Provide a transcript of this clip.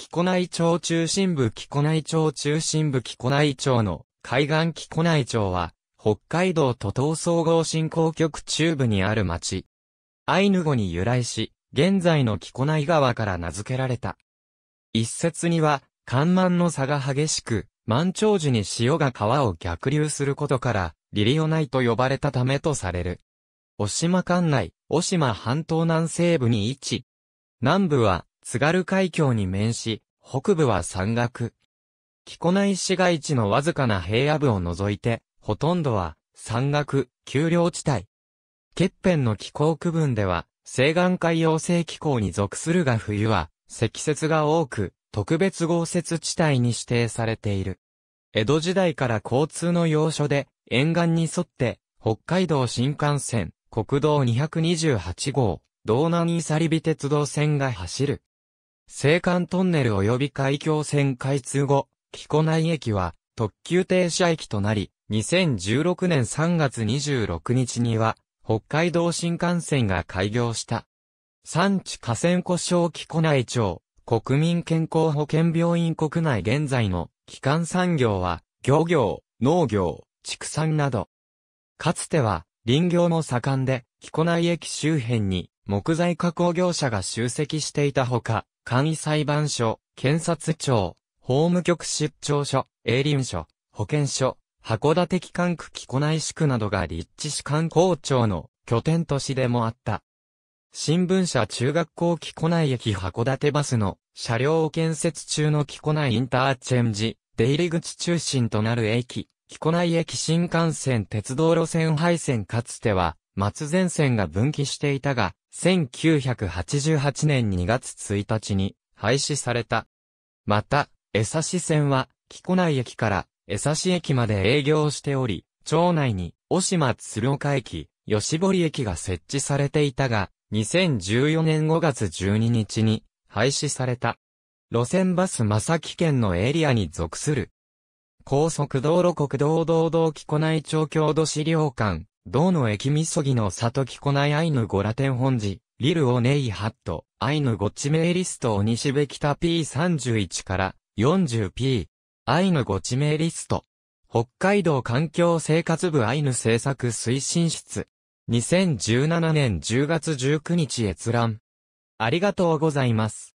木古内町中心部木古内町中心部木古内町の海岸木古内町は、北海道都東総合振興局中部にある町。アイヌ語に由来し、現在の木古内川から名付けられた。一説には、干満の差が激しく、満潮時に潮が川を逆流することから、リリオナイと呼ばれたためとされる。お島管内、お島半島南西部に位置。南部は、津軽海峡に面し、北部は山岳。木古内市街地のわずかな平野部を除いて、ほとんどは山岳、丘陵地帯。欠片の気候区分では、西岸海洋性気候に属するが冬は、積雪が多く、特別豪雪地帯に指定されている。江戸時代から交通の要所で、沿岸に沿って、北海道新幹線、国道228号、道南イサリビ鉄道線が走る。青函トンネル及び海峡線開通後、木古内駅は特急停車駅となり、2016年3月26日には、北海道新幹線が開業した。産地河川故障木古内町、国民健康保険病院国内現在の基幹産業は、漁業、農業、畜産など。かつては、林業も盛んで、木古内駅周辺に木材加工業者が集積していたほか、簡易裁判所、検察庁、法務局出張所、営林所、保健所、函館機関区木古内市区などが立地市観光庁の拠点都市でもあった。新聞社中学校木古内駅函館バスの車両を建設中の木古内インターチェンジ、出入り口中心となる駅、木古内駅新幹線鉄道路線廃線かつては、松前線が分岐していたが、1988年2月1日に廃止された。また、江差線は、木古内駅から江差駅まで営業しており、町内に、大島鶴岡駅、吉堀駅が設置されていたが、2014年5月12日に廃止された。路線バス正木県のエリアに属する。高速道路国道道道木古内町郷土資料館、道の駅みそぎの里木こないアイヌゴラテン本寺、リルオネイハット、アイヌチメ名リストを西べ北 P31 から 40P、アイヌチメ名リスト、北海道環境生活部アイヌ政策推進室、2017年10月19日閲覧。ありがとうございます。